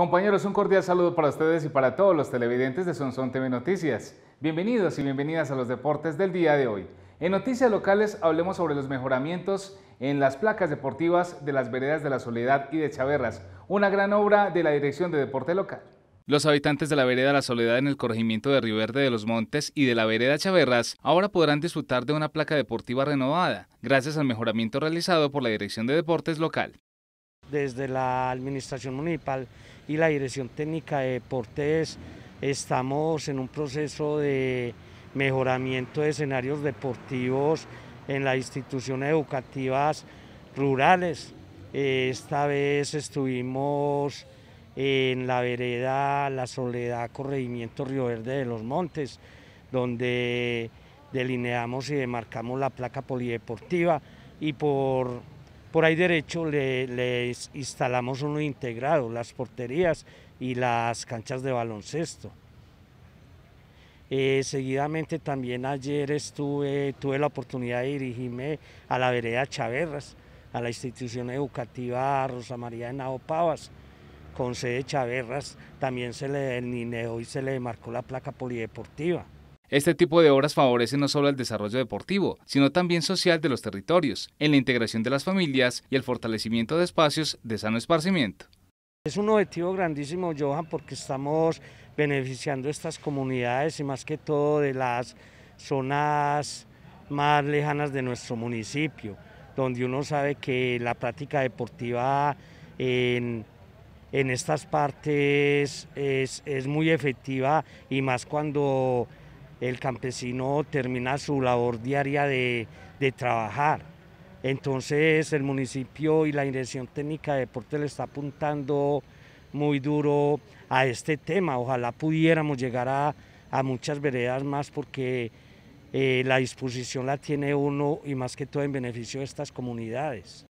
Compañeros, un cordial saludo para ustedes y para todos los televidentes de Sonson TV Noticias. Bienvenidos y bienvenidas a los deportes del día de hoy. En noticias locales hablemos sobre los mejoramientos en las placas deportivas de las veredas de la Soledad y de Chaverras, una gran obra de la Dirección de Deporte Local. Los habitantes de la vereda La Soledad en el corregimiento de Riverde de los Montes y de la vereda Chaverras ahora podrán disfrutar de una placa deportiva renovada, gracias al mejoramiento realizado por la Dirección de Deportes local desde la Administración Municipal y la Dirección Técnica de Deportes estamos en un proceso de mejoramiento de escenarios deportivos en las instituciones educativas rurales. Eh, esta vez estuvimos en la vereda La Soledad, Corregimiento Río Verde de los Montes, donde delineamos y demarcamos la placa polideportiva y por por ahí derecho le, les instalamos uno integrado, las porterías y las canchas de baloncesto. Eh, seguidamente también ayer estuve, tuve la oportunidad de dirigirme a la vereda Chaverras, a la institución educativa Rosa María de Nao con sede Chaverras, también se le delineó y se le marcó la placa polideportiva. Este tipo de obras favorece no solo el desarrollo deportivo, sino también social de los territorios, en la integración de las familias y el fortalecimiento de espacios de sano esparcimiento. Es un objetivo grandísimo, Johan, porque estamos beneficiando estas comunidades y más que todo de las zonas más lejanas de nuestro municipio, donde uno sabe que la práctica deportiva en, estas partes es, es muy efectiva y más cuando el campesino termina su labor diaria de, trabajar. Entonces el municipio y la Dirección Técnica de Deporte le está apuntando muy duro a este tema. Ojalá pudiéramos llegar a, muchas veredas más porque eh, la disposición la tiene uno y más que todo en beneficio de estas comunidades.